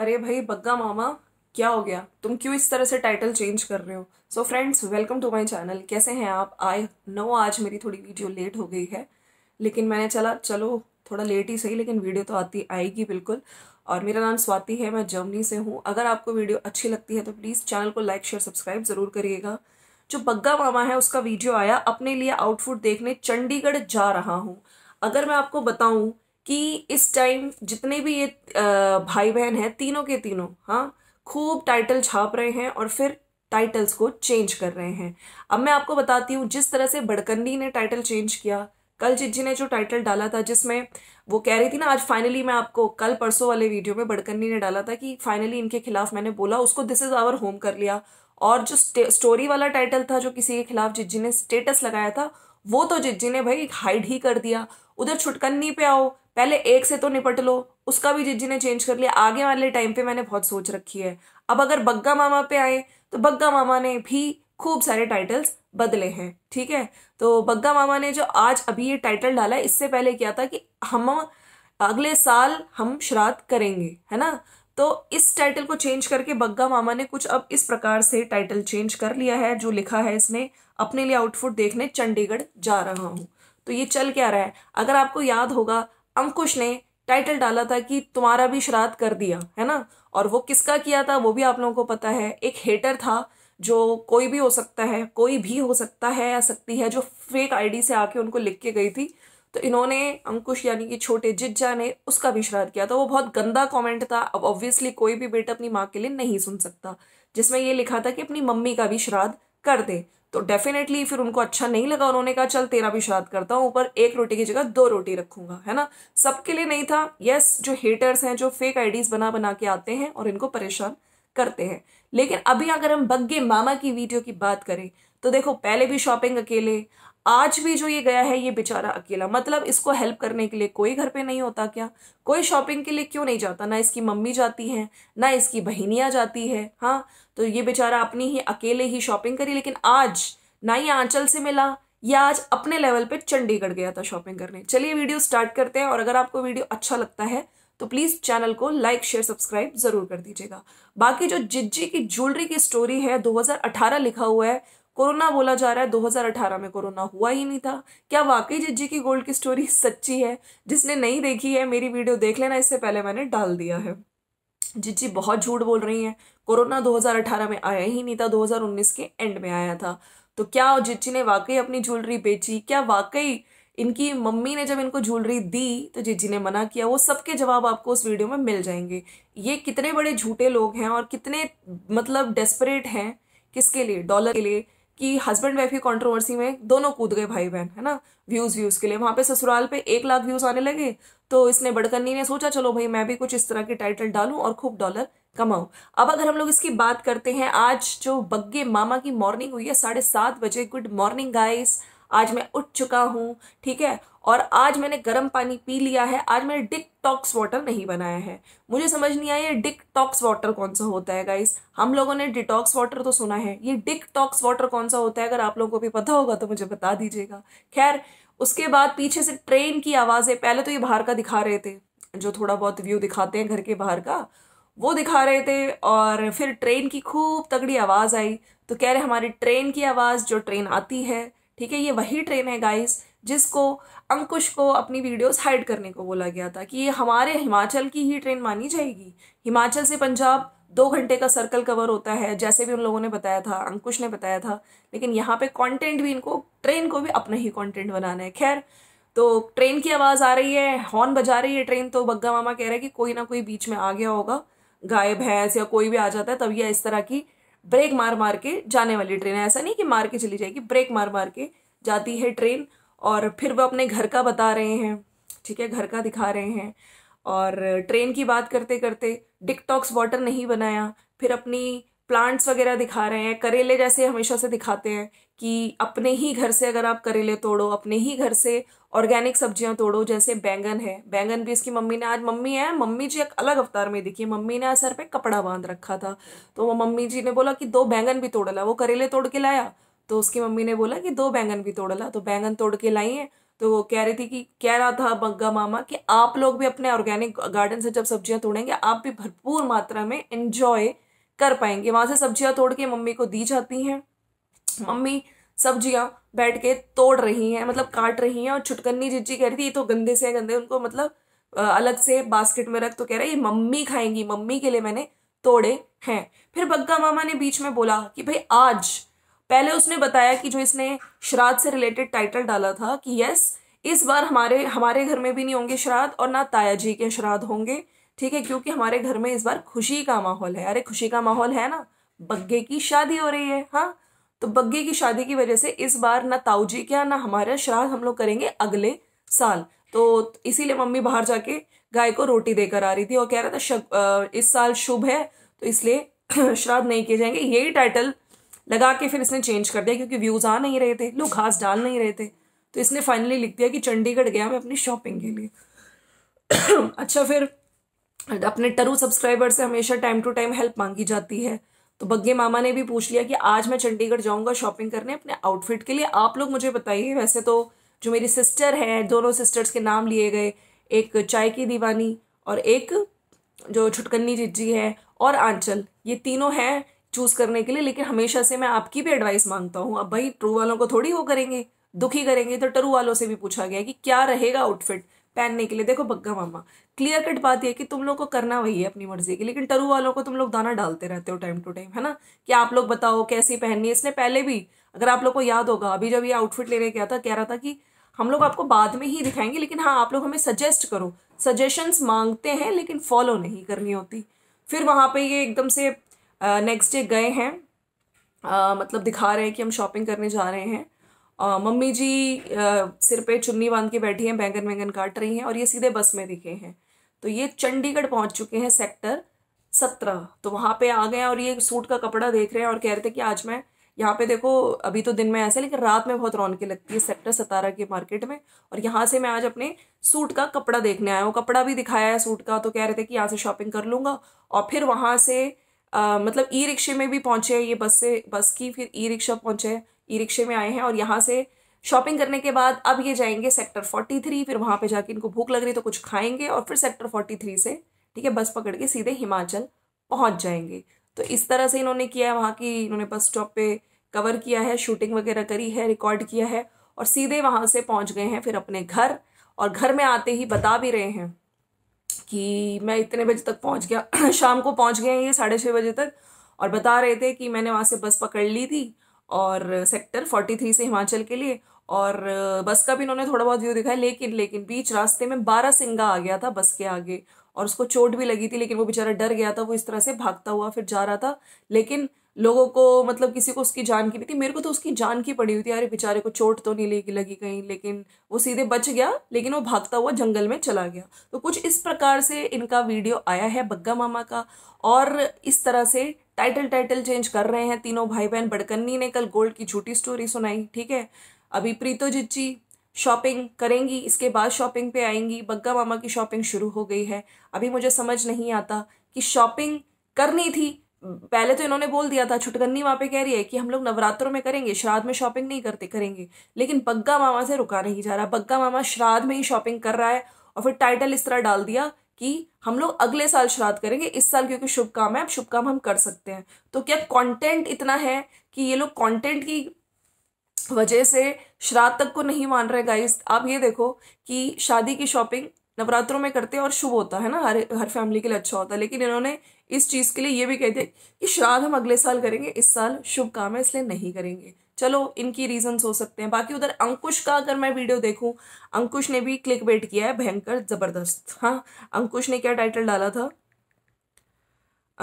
अरे भाई बग्गा मामा क्या हो गया तुम क्यों इस तरह से टाइटल चेंज कर रहे हो so friends welcome to my channel कैसे हैं आप आई नो आज मेरी थोड़ी वीडियो लेट हो गई है लेकिन मैंने चला चलो थोड़ा लेट ही सही लेकिन वीडियो तो आती आएगी बिल्कुल और मेरा नाम स्वाति है मैं जर्मनी से हूँ अगर आपको वीडियो अच्छी लगती है तो प्लीज़ चैनल को लाइक शेयर सब्सक्राइब ज़रूर करिएगा जो बग्गा मामा है उसका वीडियो आया अपने लिए आउटफुट देखने चंडीगढ़ जा रहा हूँ अगर मैं आपको बताऊँ कि इस टाइम जितने भी ये भाई बहन हैं तीनों के तीनों हाँ खूब टाइटल छाप रहे हैं और फिर टाइटल्स को चेंज कर रहे हैं अब मैं आपको बताती हूँ जिस तरह से बड़कंडी ने टाइटल चेंज किया कल जिज्जी ने जो टाइटल डाला था जिसमें वो कह रही थी ना आज फाइनली मैं आपको कल परसों वाले वीडियो में बडकन्नी ने डाला था कि फाइनली इनके खिलाफ मैंने बोला उसको दिस इज आवर होम कर लिया और जो स्टोरी वाला टाइटल था जो किसी के खिलाफ जिज्जी ने स्टेटस लगाया था वो तो जिज्जी ने भाई हाइड ही कर दिया उधर छुटकन्नी पे आओ पहले एक से तो निपट लो उसका भी जिज्जी ने चेंज कर लिया आगे वाले टाइम पे मैंने बहुत सोच रखी है अब अगर बग्गा मामा पे आए तो बग्गा मामा ने भी खूब सारे टाइटल्स बदले हैं ठीक है तो बग्गा मामा ने जो आज अभी ये टाइटल डाला है इससे पहले क्या था कि हम अगले साल हम श्राद्ध करेंगे है ना तो इस टाइटल को चेंज करके बग्गा मामा ने कुछ अब इस प्रकार से टाइटल चेंज कर लिया है जो लिखा है इसने अपने लिए आउटफुट देखने चंडीगढ़ जा रहा हूँ तो ये चल क्या रहा है अगर आपको याद होगा अंकुश ने टाइटल डाला था कि तुम्हारा भी श्राद्ध कर दिया है ना और वो किसका किया था वो भी आप लोगों को पता है एक हेटर था जो कोई भी हो सकता है कोई भी हो सकता है या सकती है जो फेक आईडी से आके उनको लिख के गई थी तो इन्होंने अंकुश यानी कि छोटे जिज्जा ने उसका भी श्राद्ध किया था वो बहुत गंदा कॉमेंट था अब ऑब्वियसली कोई भी बेटा अपनी माँ के लिए नहीं सुन सकता जिसमें ये लिखा था कि अपनी मम्मी का भी श्राद्ध कर दे तो डेफिनेटली फिर उनको अच्छा नहीं लगा उन्होंने कहा चल तेरा भी श्राद्ध करता हूँ ऊपर एक रोटी की जगह दो रोटी रखूंगा है ना सबके लिए नहीं था यस जो हेटर्स हैं जो फेक आईडीज बना बना के आते हैं और इनको परेशान करते हैं लेकिन अभी अगर हम बग्गे मामा की वीडियो की बात करें तो देखो पहले भी शॉपिंग अकेले आज भी जो ये गया है ये बेचारा अकेला मतलब इसको हेल्प करने के लिए कोई घर पे नहीं होता क्या कोई शॉपिंग के लिए क्यों नहीं जाता ना इसकी मम्मी जाती है ना इसकी बहनियाँ जाती है हाँ तो ये बेचारा अपनी ही अकेले ही शॉपिंग करी लेकिन आज ना ये आंचल से मिला ये आज अपने लेवल पे चंडीगढ़ गया था शॉपिंग करने चलिए वीडियो स्टार्ट करते हैं और अगर आपको वीडियो अच्छा लगता है तो प्लीज़ चैनल को लाइक शेयर सब्सक्राइब ज़रूर कर दीजिएगा बाकी जो जिज्जी की ज्वेलरी की स्टोरी है 2018 लिखा हुआ है कोरोना बोला जा रहा है 2018 में कोरोना हुआ ही नहीं था क्या वाकई जिज्जी की गोल्ड की स्टोरी सच्ची है जिसने नहीं देखी है मेरी वीडियो देख लेना इससे पहले मैंने डाल दिया है जिज्जी बहुत झूठ बोल रही है कोरोना 2018 में आया ही नहीं था 2019 के एंड में आया था तो क्या जिज्जी ने वाकई अपनी ज्वेलरी बेची क्या वाकई इनकी मम्मी ने जब इनको ज्वेलरी दी तो जिज्जी ने मना किया वो सबके जवाब आपको उस वीडियो में मिल जाएंगे ये कितने बड़े झूठे लोग हैं और कितने मतलब डेस्परेट हैं किसके लिए डॉलर के लिए कि हस्बैंड वाइफ की कंट्रोवर्सी में दोनों कूद गए भाई बहन है ना व्यूज़ व्यूज़ के लिए वहां पे ससुराल पे एक लाख व्यूज़ आने लगे तो इसने बड़कन्नी ने सोचा चलो भाई मैं भी कुछ इस तरह के टाइटल डालूं और खूब डॉलर कमाऊं अब अगर हम लोग इसकी बात करते हैं आज जो बग्गे मामा की मॉर्निंग हुई है साढ़े सात बजे गुड मॉर्निंग गाइस आज मैं उठ चुका हूँ ठीक है और आज मैंने गर्म पानी पी लिया है आज मैंने डिक टॉक्स वाटर नहीं बनाया है मुझे समझ नहीं आया ये डिक टॉक्स वाटर कौन सा होता है गाइस हम लोगों ने डिटॉक्स वाटर तो सुना है ये डिक टॉक्स वाटर कौन सा होता है अगर आप लोगों को भी पता होगा तो मुझे बता दीजिएगा खैर उसके बाद पीछे से ट्रेन की आवाज़ें पहले तो ये बाहर का दिखा रहे थे जो थोड़ा बहुत व्यू दिखाते हैं घर के बाहर का वो दिखा रहे थे और फिर ट्रेन की खूब तगड़ी आवाज़ आई तो कह रहे हमारी ट्रेन की आवाज़ जो ट्रेन आती है ठीक है ये वही ट्रेन है गाइस जिसको अंकुश को अपनी वीडियोस हाइड करने को बोला गया था कि ये हमारे हिमाचल की ही ट्रेन मानी जाएगी हिमाचल से पंजाब दो घंटे का सर्कल कवर होता है जैसे भी उन लोगों ने बताया था अंकुश ने बताया था लेकिन यहाँ पे कंटेंट भी इनको ट्रेन को भी अपना ही कंटेंट बनाना है खैर तो ट्रेन की आवाज़ आ रही है हॉर्न बजा रही है ट्रेन तो बग्गा मामा कह रहा है कि कोई ना कोई बीच में आ गया होगा गाय भैंस या कोई भी आ जाता है तब यह इस तरह की ब्रेक मार मार के जाने वाली ट्रेन है ऐसा नहीं कि मार के चली जाएगी ब्रेक मार मार के जाती है ट्रेन और फिर वह अपने घर का बता रहे हैं ठीक है घर का दिखा रहे हैं और ट्रेन की बात करते करते डिकटॉक्स वाटर नहीं बनाया फिर अपनी प्लांट्स वगैरह दिखा रहे हैं करेले जैसे हमेशा से दिखाते हैं कि अपने ही घर से अगर आप करेले तोड़ो अपने ही घर से ऑर्गेनिक सब्जियां तोड़ो जैसे बैंगन है बैंगन भी इसकी मम्मी ने आज मम्मी है मम्मी जी एक अलग अवतार में दिखी मम्मी ने आज सर पे कपड़ा बांध रखा था तो वो मम्मी जी ने बोला कि दो बैंगन भी तोड़ ला वो करेले तोड़ के लाया तो उसकी मम्मी ने बोला कि दो बैंगन भी तोड़ ला तो बैंगन तोड़ के लाई है तो वो कह रही थी कि कह रहा था बग्गा मामा कि आप लोग भी अपने ऑर्गेनिक गार्डन से जब सब्जियां तोड़ेंगे आप भी भरपूर मात्रा में इंजॉय कर पाएंगे वहाँ से सब्जियां तोड़ के मम्मी को दी जाती हैं मम्मी सब्जियां बैठ के तोड़ रही हैं मतलब काट रही हैं और छुटकन्नी जिज्जी कह रही थी ये तो गंदे से गंदे उनको मतलब अलग से बास्केट में रख तो कह रहा है ये मम्मी खाएंगी मम्मी के लिए मैंने तोड़े हैं फिर बग्गा मामा ने बीच में बोला कि भाई आज पहले उसने बताया कि जो इसने श्राद्ध से रिलेटेड टाइटल डाला था कि यस इस बार हमारे हमारे घर में भी नहीं होंगे श्राद्ध और ना ताया जी के श्राद्ध होंगे ठीक है क्योंकि हमारे घर में इस बार खुशी का माहौल है अरे खुशी का माहौल है ना बग्गे की शादी हो रही है हाँ तो बग्गे की शादी की वजह से इस बार ना ताऊ जी के ना हमारा श्राद्ध हम लोग करेंगे अगले साल तो इसीलिए मम्मी बाहर जाके गाय को रोटी देकर आ रही थी और कह रहा था इस साल शुभ है तो इसलिए श्राद्ध नहीं किए जाएंगे यही टाइटल लगा के फिर इसने चेंज कर दिया क्योंकि व्यूज़ आ नहीं रहे थे लोग घास डाल नहीं रहे थे तो इसने फाइनली लिख दिया कि चंडीगढ़ गया मैं अपनी शॉपिंग के लिए अच्छा फिर अपने टरू सब्सक्राइबर से हमेशा टाइम टू टाइम हेल्प मांगी जाती है तो बग्गे मामा ने भी पूछ लिया कि आज मैं चंडीगढ़ जाऊंगा शॉपिंग करने अपने आउटफिट के लिए आप लोग मुझे बताइए वैसे तो जो मेरी सिस्टर है दोनों सिस्टर्स के नाम लिए गए एक चाय की दीवानी और एक जो छुटकन्नी जिज्जी है और आंचल ये तीनों हैं चूज़ करने के लिए लेकिन हमेशा से मैं आपकी भी एडवाइस मांगता हूँ अब भाई ट्रू वालों को थोड़ी वो करेंगे दुखी करेंगे तो ट्रू वालों से भी पूछा गया कि क्या रहेगा आउटफिट पहनने के लिए देखो बग्गा मामा क्लियर कट बात यह कि तुम लोग को करना वही है अपनी मर्जी की लेकिन टरू वालों को तुम लोग दाना डालते रहते हो टाइम टू टाइम है ना कि आप लोग बताओ कैसी पहननी है इसने पहले भी अगर आप लोग को याद होगा अभी जब ये आउटफिट लेने गया था कह रहा था कि हम लोग आपको बाद में ही दिखाएंगे लेकिन हाँ आप लोग हमें सजेस्ट करो सजेशंस मांगते हैं लेकिन फॉलो नहीं करनी होती फिर वहाँ पे ये एकदम से नेक्स्ट डे गए हैं आ, मतलब दिखा रहे हैं कि हम शॉपिंग करने जा रहे हैं आ, मम्मी जी आ, सिर पे चुन्नी बांध के बैठी हैं बैंगन वैंगन काट रही हैं और ये सीधे बस में दिखे हैं तो ये चंडीगढ़ पहुंच चुके हैं सेक्टर सत्रह तो वहाँ पे आ गए और ये सूट का कपड़ा देख रहे हैं और कह रहे थे कि आज मैं यहाँ पे देखो अभी तो दिन में ऐसे लेकिन रात में बहुत रौनकें लगती है सेक्टर सतारा के मार्केट में और यहाँ से मैं आज अपने सूट का कपड़ा देखने आया हूँ कपड़ा भी दिखाया है सूट का तो कह रहे थे कि यहाँ से शॉपिंग कर लूँगा और फिर वहाँ से आ, मतलब ई रिक्शे में भी पहुंचे ये बस से बस की फिर ई रिक्शा पहुंचे ई रिक्शे में आए हैं और यहाँ से शॉपिंग करने के बाद अब ये जाएंगे सेक्टर फोर्टी थ्री फिर वहाँ पे जाके इनको भूख लग रही तो कुछ खाएंगे और फिर सेक्टर फोर्टी थ्री से ठीक है बस पकड़ के सीधे हिमाचल पहुँच जाएंगे तो इस तरह से इन्होंने किया है वहाँ की इन्होंने बस स्टॉप पे कवर किया है शूटिंग वगैरह करी है रिकॉर्ड किया है और सीधे वहाँ से पहुँच गए हैं फिर अपने घर और घर में आते ही बता भी रहे हैं कि मैं इतने बजे तक पहुंच गया शाम को पहुंच गए ये साढ़े छः बजे तक और बता रहे थे कि मैंने वहाँ से बस पकड़ ली थी और सेक्टर फोर्टी थ्री से हिमाचल के लिए और बस का भी इन्होंने थोड़ा बहुत व्यू दिखाया लेकिन लेकिन बीच रास्ते में बारह सिंगा आ गया था बस के आगे और उसको चोट भी लगी थी लेकिन वो बेचारा डर गया था वो इस तरह से भागता हुआ फिर जा रहा था लेकिन लोगों को मतलब किसी को उसकी जान की भी थी मेरे को तो उसकी जान की पड़ी हुई थी अरे बेचारे को चोट तो नहीं लेगी लगी कहीं लेकिन वो सीधे बच गया लेकिन वो भागता हुआ जंगल में चला गया तो कुछ इस प्रकार से इनका वीडियो आया है बग्गा मामा का और इस तरह से टाइटल टाइटल चेंज कर रहे हैं तीनों भाई बहन बड़कन्नी ने कल गोल्ड की झूठी स्टोरी सुनाई ठीक है अभी प्रीतो जिच्ची शॉपिंग करेंगी इसके बाद शॉपिंग पे आएंगी बग्गा मामा की शॉपिंग शुरू हो गई है अभी मुझे समझ नहीं आता कि शॉपिंग करनी थी पहले तो इन्होंने बोल दिया था छुटकन्नी वहाँ पे कह रही है कि हम लोग नवरात्रों में करेंगे श्राद्ध में शॉपिंग नहीं करते करेंगे लेकिन बग्गा मामा से रुका नहीं जा रहा बग्गा मामा श्राद्ध में ही शॉपिंग कर रहा है और फिर टाइटल इस तरह डाल दिया कि हम लोग अगले साल श्राद्ध करेंगे इस साल क्योंकि शुभ काम है अब शुभ काम हम कर सकते हैं तो क्या कंटेंट इतना है कि ये लोग कंटेंट की वजह से श्राद्ध तक को नहीं मान रहे गाइस आप ये देखो कि शादी की शॉपिंग नवरात्रों में करते हैं और शुभ होता है ना हर हर फैमिली के लिए अच्छा होता है लेकिन इन्होंने इस चीज़ के लिए ये भी कह दिया कि श्राद्ध हम अगले साल करेंगे इस साल शुभ काम है इसलिए नहीं करेंगे चलो इनकी रीजंस हो सकते हैं बाकी उधर अंकुश का अगर मैं वीडियो देखूं अंकुश ने भी क्लिक बेट किया है भयंकर ज़बरदस्त हाँ अंकुश ने क्या टाइटल डाला था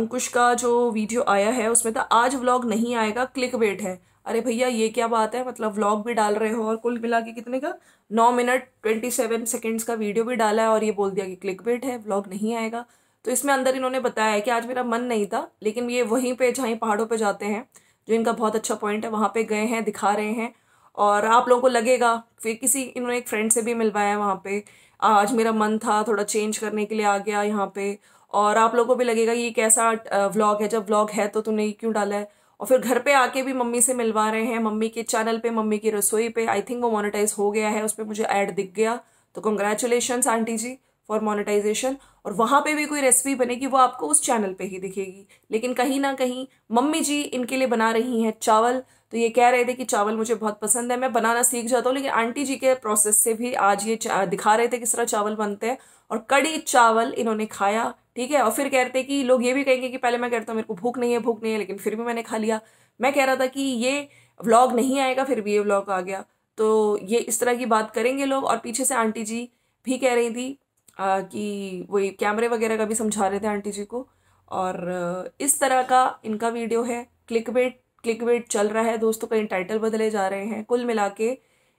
अंकुश का जो वीडियो आया है उसमें था आज व्लॉग नहीं आएगा क्लिक बेट है अरे भैया ये क्या बात है मतलब व्लॉग भी डाल रहे हो और कुल मिला के कितने का नौ मिनट ट्वेंटी सेवन सेकेंड्स का वीडियो भी डाला है और ये बोल दिया कि क्लिक बेट है व्लॉग नहीं आएगा तो इसमें अंदर इन्होंने बताया है कि आज मेरा मन नहीं था लेकिन ये वहीं पे जहाँ पहाड़ों पे जाते हैं जो इनका बहुत अच्छा पॉइंट है वहाँ पे गए हैं दिखा रहे हैं और आप लोगों को लगेगा फिर किसी इन्होंने एक फ्रेंड से भी मिलवाया वहाँ पे आज मेरा मन था थोड़ा चेंज करने के लिए आ गया यहाँ पे और आप लोगों को भी लगेगा ये कैसा व्लॉग है जब व्लॉग है तो तुमने ये क्यों डाला है और फिर घर पे आके भी मम्मी से मिलवा रहे हैं मम्मी के चैनल पे मम्मी की रसोई पे आई थिंक वो मोनेटाइज हो गया है उस पर मुझे ऐड दिख गया तो congratulation aunty ji for monetization और वहाँ पे भी कोई रेसिपी बनेगी वो आपको उस चैनल पे ही दिखेगी लेकिन कहीं ना कहीं मम्मी जी इनके लिए बना रही हैं चावल तो ये कह रहे थे कि चावल मुझे बहुत पसंद है मैं बनाना सीख जाता हूँ लेकिन आंटी जी के प्रोसेस से भी आज ये दिखा रहे थे किस तरह चावल बनते हैं और कड़ी चावल इन्होंने खाया ठीक है और फिर कहते कि लोग ये भी कहेंगे कि पहले मैं कहता हूँ मेरे को भूख नहीं है भूख नहीं है लेकिन फिर भी मैंने खा लिया मैं कह रहा था कि ये व्लॉग नहीं आएगा फिर भी ये व्लॉग आ गया तो ये इस तरह की बात करेंगे लोग और पीछे से आंटी जी भी कह रही थी आ, कि वही कैमरे वगैरह का भी समझा रहे थे आंटी जी को और इस तरह का इनका वीडियो है क्लिक बेट क्लिक वेट चल रहा है दोस्तों कहीं टाइटल बदले जा रहे हैं कुल मिला के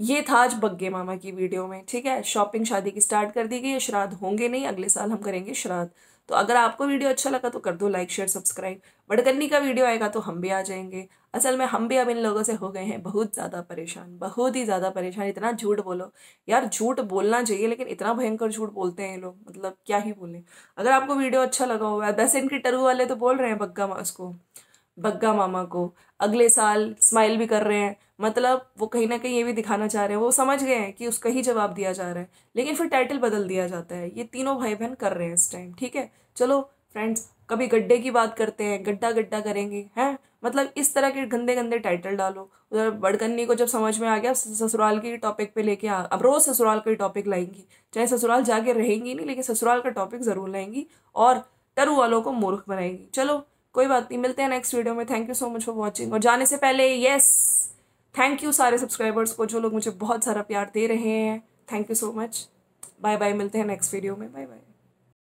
ये था आज बग्गे मामा की वीडियो में ठीक है शॉपिंग शादी की स्टार्ट कर दी गई है श्राद्ध होंगे नहीं अगले साल हम करेंगे श्राद्ध तो अगर आपको वीडियो अच्छा लगा तो कर दो लाइक शेयर सब्सक्राइब बड़कन्नी का वीडियो आएगा तो हम भी आ जाएंगे असल में हम भी अब इन लोगों से हो गए हैं बहुत ज़्यादा परेशान बहुत ही ज़्यादा परेशान इतना झूठ बोलो यार झूठ बोलना चाहिए लेकिन इतना भयंकर झूठ बोलते हैं ये लोग मतलब क्या ही बोलें अगर आपको वीडियो अच्छा लगा हो वैसे इनके टरू वाले तो बोल रहे हैं बग्गा उसको बग्गा मामा को अगले साल स्माइल भी कर रहे हैं मतलब वो कहीं ना कहीं ये भी दिखाना चाह रहे हैं वो समझ गए हैं कि उसका ही जवाब दिया जा रहा है लेकिन फिर टाइटल बदल दिया जाता है ये तीनों भाई बहन कर रहे हैं इस टाइम ठीक है चलो फ्रेंड्स कभी गड्ढे की बात करते हैं गड्ढा गड्ढा करेंगे हैं मतलब इस तरह के गंदे गंदे टाइटल डालो उधर बड़कन्नी को जब समझ में आ गया ससुराल के टॉपिक पे लेके आ अब रोज़ ससुराल का टॉपिक लाएंगी चाहे ससुराल जाके रहेंगी नहीं लेकिन ससुराल का टॉपिक ज़रूर लाएंगी और तरु वालों को मूर्ख बनाएंगी चलो कोई बात नहीं मिलते हैं नेक्स्ट वीडियो में thank you so much for watching और जाने से पहले येस थैंक यू सारे सब्सक्राइबर्स को जो लोग मुझे बहुत सारा प्यार दे रहे हैं thank you so much bye bye मिलते हैं नेक्स्ट वीडियो में बाय बाय